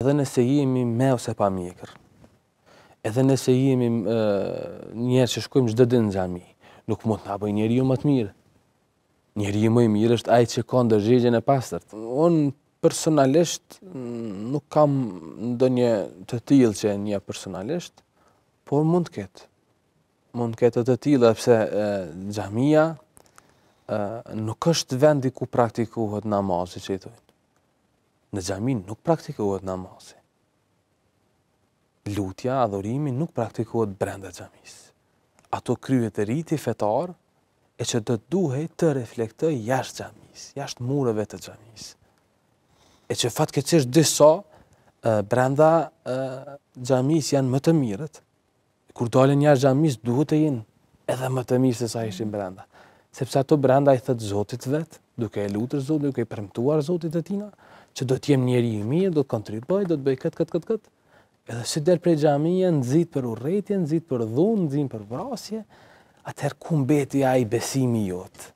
edhe nëse jemi me ose pa mjekër, edhe nëse jemi njerë që shkojmë gjithë dhe në gjami, nuk mund të abëj njeri ju më të mirë. Njeri ju më i mirë është ajë që ka ndër e pastërt. Unë personalisht nuk kam ndë një të tilë që një personalisht, por mund të ketë. Mund të ketë të tilë, dhe gjamija nuk është vendi ku praktikuhet namazë që i tojnë. Në xhamin nuk praktikohet namazi. Lutja, adhurimi nuk praktikohet brenda xhamisë. Ato të rriti fetar e që do të duhet të reflektoj jashtë xhamisë, jashtë mureve të xhamisë. E që fatkeqësisht disa brenda xhamis janë më të mirët. Kur dalën jashtë xhamisë duhet të jenë edhe më të mirë se sa ishin brenda. Sepse ato brenda i thëtë Zotit vet, duke e lutur zotit, duke i premtuar Zotit e tina, që do të jem njëri i mirë, do të kontriboj, do të bëj këtë këtë këtë këtë. Edhe si del prej xhamia nxit për urrëtie, nxit për dhunë, nxit për vrasje, atëherë ku mbeti ai besimi jot?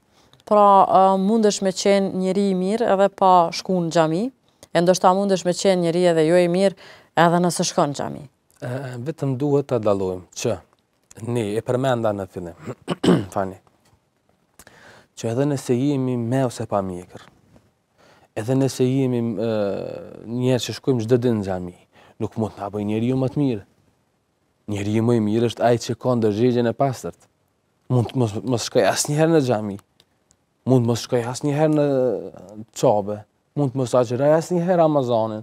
Pra uh, mundesh me qenë njëri i mirë edhe pa shkuar në xhami, e ndoshta mundesh me qenë njëri edhe jo i mirë edhe nëse shkon në xhami. Vetëm duhet ta dallojmë që ne e përmenda në fillim. Fani që edhe nëse jemi me ose pa mjekër, edhe nëse jemi njerë që shkojmë gjithë dhe në gjami, nuk mund të apoj njeri ju më të mirë. Njeri ju më i mirë është ajë që ka ndër e pastërt. Mund të më shkoj asë njerë në gjami, mund të më shkoj asë njerë në qabe, mund të më shkoj asë njerë Amazonin,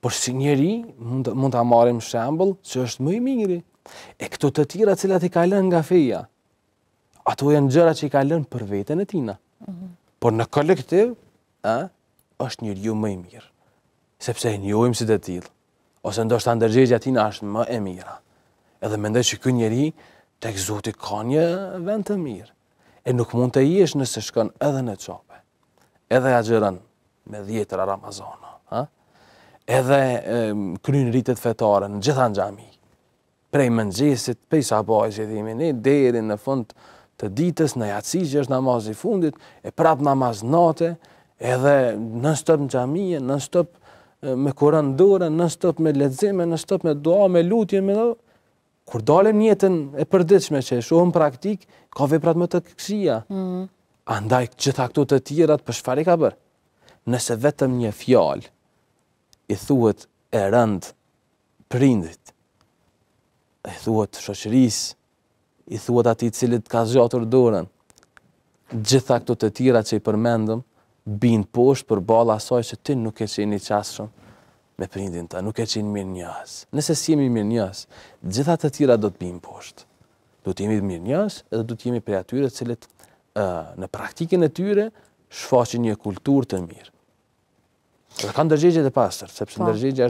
por si njeri mund të amarem shambull që është më i mirë. E këto të tira cilat i kalen nga feja, ato e në gjëra që i kalen për vetën e tina. Mhm. Por në kolektiv, është një rju më i mirë, sepse njojmë si të tilë, ose ndoshtë të ndërgjegja tina është më e mira. Edhe më ndërë që kë njeri, tek zuti ka një vend të mirë, e nuk mund të jesh nëse shkon edhe në qope, edhe a gjërën me djetëra Ramazona, ha? edhe krynë rritët fetare në gjithan gjami, prej mëngjesit, pej sabaj, e dhimi deri në fund të ditës, në jatsi që është namaz i fundit, e prap namaz nate, edhe në stop në gjamije, në stop me kurandore, në stop me ledzime, në stop me dua, me lutje, me do. kur dalem njetën e përdiqme që e shumë praktik, ka veprat më të këksia. Mm. Andaj, gjitha këtu të tjirat, për shfar i ka bërë? Nëse vetëm një fjal i thuhet e rënd prindit, i thuhet shoqëris, i thuhet ati cilit ka zhjotur dorën, gjitha këtu të tjirat që i përmendëm, bin posht për balla asaj që ti nuk e ke qenë i me prindin ta, nuk e ke qenë mirë njës. Nëse si jemi mirë njës, gjitha të tjera do të bin posht. Do të jemi mirë njës dhe do të jemi prej atyre cilët ë në praktikën e tyre shfaqin një kulturë të mirë. Dhe ka ndërgjegje e pasër, sepse po. është